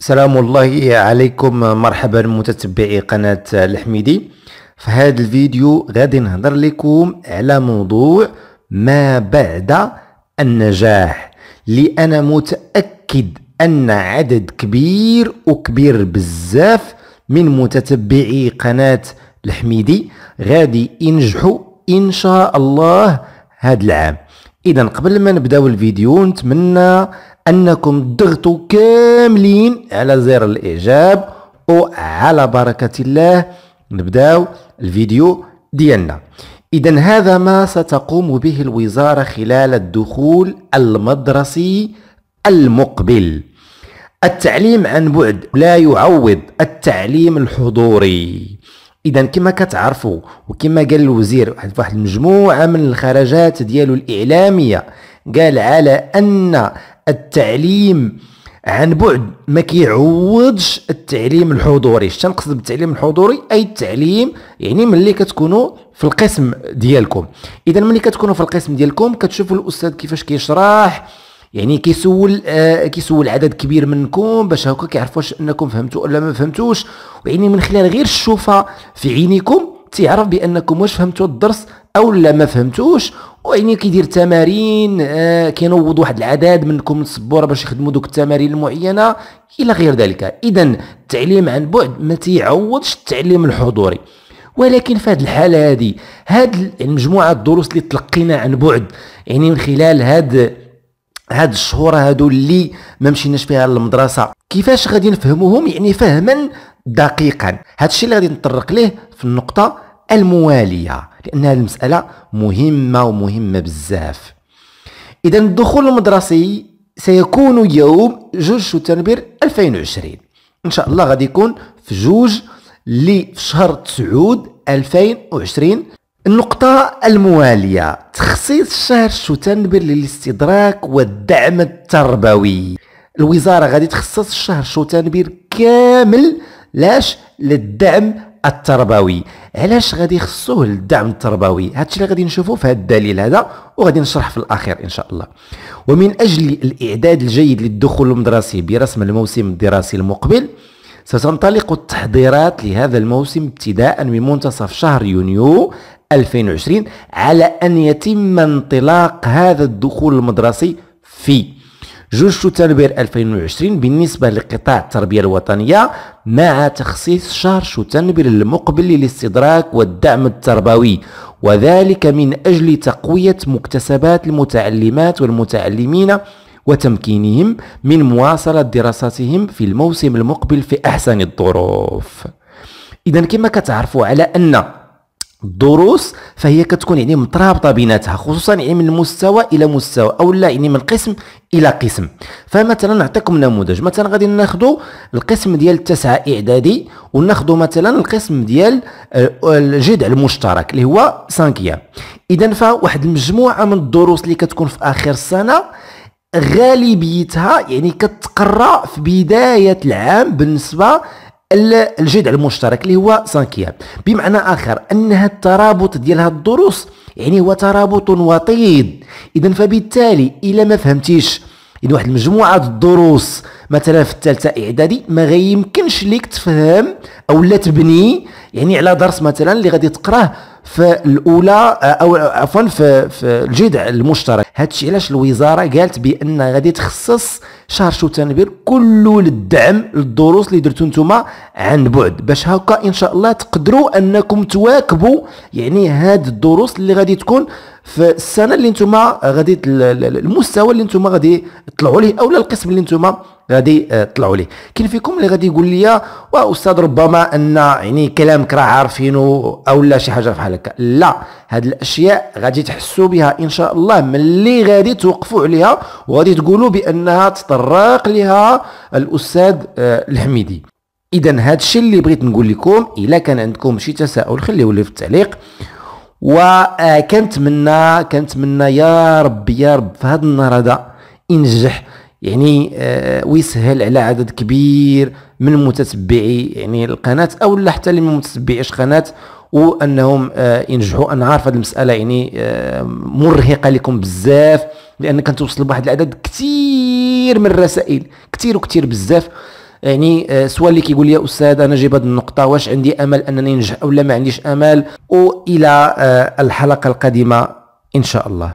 سلام الله عليكم مرحبا متتبعي قناة الحميدي في هذا الفيديو غادي نهضر لكم على موضوع ما بعد النجاح اللي انا متأكد ان عدد كبير وكبير بزاف من متتبعي قناة الحميدي غادي ينجحوا ان شاء الله هذا العام اذا قبل ما نبداو الفيديو نتمنى انكم ضغطوا كاملين على زر الاعجاب وعلى بركه الله نبداو الفيديو ديالنا اذا هذا ما ستقوم به الوزاره خلال الدخول المدرسي المقبل التعليم عن بعد لا يعوض التعليم الحضوري اذا كما كتعرفوا وكما قال الوزير واحد المجموعه من الخرجات ديالو الاعلاميه قال على ان التعليم عن بعد ما كيعوضش التعليم الحضوري تنقصد بالتعليم الحضوري اي التعليم يعني ملي كتكونوا في القسم ديالكم اذا ملي كتكونوا في القسم ديالكم كتشوفوا الاستاذ كيفاش كيشرح يعني كيسول آه كيسول عدد كبير منكم باش هكا كيعرفوا واش انكم فهمتوا ولا ما فهمتوش ويعني من خلال غير الشوفه في عينيكم تيعرف بانكم واش فهمتوا الدرس او لا ما فهمتوش ويعني كيدير تمارين آه كينوض واحد العدد منكم من السبوره باش يخدموا دوك التمارين المعينه الى غير ذلك اذا التعليم عن بعد ما تيعوضش التعليم الحضوري ولكن في هذه الحاله هذه هاد المجموعه الدروس اللي تلقينا عن بعد يعني من خلال هاد هاد الشهور هادو اللي ما مشيناش فيها للمدرسه كيفاش غادي نفهموهم يعني فهما دقيقا هادشي اللي غادي نطرق ليه في النقطه المواليه لان هذه المساله مهمه ومهمه بزاف اذا الدخول المدرسي سيكون يوم جوج شتنبر 2020 ان شاء الله غادي يكون في جوج لي في شهر تسعود 2020 النقطة الموالية تخصيص شهر شتنبر للاستدراك والدعم التربوي الوزارة غادي تخصص شهر شتنبر كامل لاش للدعم التربوي علاش غادي خصوه الدعم التربوي هادشي اللي غادي نشوفوه في هذا الدليل هذا وغادي نشرح في الاخير ان شاء الله ومن اجل الاعداد الجيد للدخول المدرسي برسم الموسم الدراسي المقبل ستنطلق التحضيرات لهذا الموسم ابتداء من منتصف شهر يونيو 2020 على ان يتم انطلاق هذا الدخول المدرسي في جوج شتنبر 2020 بالنسبة لقطاع التربية الوطنية مع تخصيص شهر شتنبر المقبل للاستدراك والدعم التربوي وذلك من أجل تقوية مكتسبات المتعلمات والمتعلمين وتمكينهم من مواصلة دراساتهم في الموسم المقبل في أحسن الظروف إذا كما كتعرفوا على أن الدروس فهي كتكون يعني مترابطه بيناتها خصوصا يعني من مستوى الى مستوى او لا يعني من قسم الى قسم فمثلا نعطيكم نموذج مثلا غادي ناخذ القسم ديال التسعه اعدادي وناخذ مثلا القسم ديال آه، الجذع المشترك اللي هو سانكيام اذا فواحد المجموعه من الدروس اللي كتكون في اخر السنه غالبيتها يعني كتقرا في بدايه العام بالنسبه الجذع المشترك اللي هو سانكياب بمعنى اخر انها الترابط ديال هاد الدروس يعني هو ترابط وطيد اذا فبالتالي الا ما فهمتيش اذا واحد المجموعه الدروس مثلا في الثالثه اعدادي ما غيمكنش ليك تفهم او لا تبني يعني على درس مثلا اللي غادي تقراه في الاولى آه، او آه، عفوا في, في الجدع المشترك هادشي علاش الوزاره قالت بان غادي تخصص شهر شو تنبير كله للدعم للدروس اللي درتو نتوما عن بعد باش هكا ان شاء الله تقدروا انكم تواكبوا يعني هاد الدروس اللي غادي تكون في السنه اللي انتم غادي المستوى اللي انتم غادي تطلعوا ليه او القسم اللي انتم غادي تطلعوا آه، ليه كاين فيكم اللي غادي يقول لي واستاذ ربما ان يعني كلامك راه عارفينه او لا شي حاجه بحال هكا لا هاد الاشياء غادي تحسوا بها ان شاء الله ملي غادي توقفوا عليها وغادي تقولوا بانها تطرق لها الاستاذ آه، الحميدي اذا هذا الشيء اللي بغيت نقول لكم الا كان عندكم شي تساؤل خليه لي في التعليق وكنتمنى كنتمنى يا رب يا رب في هذا النهار هذا ينجح يعني آه، ويسهل على عدد كبير من متتبعي يعني القناه او لا حتى اللي متتبعيش قناه وانهم آه، ينجحوا انا عارف هذه المساله يعني آه، مرهقه لكم بزاف لان كنتوصل بواحد العدد كثير من الرسائل كثير وكثير بزاف يعني آه، سواء اللي كيقول لي استاذ انا جايب هذه النقطه واش عندي امل انني ننجح او لا ما عنديش امل والى آه، الحلقه القادمه ان شاء الله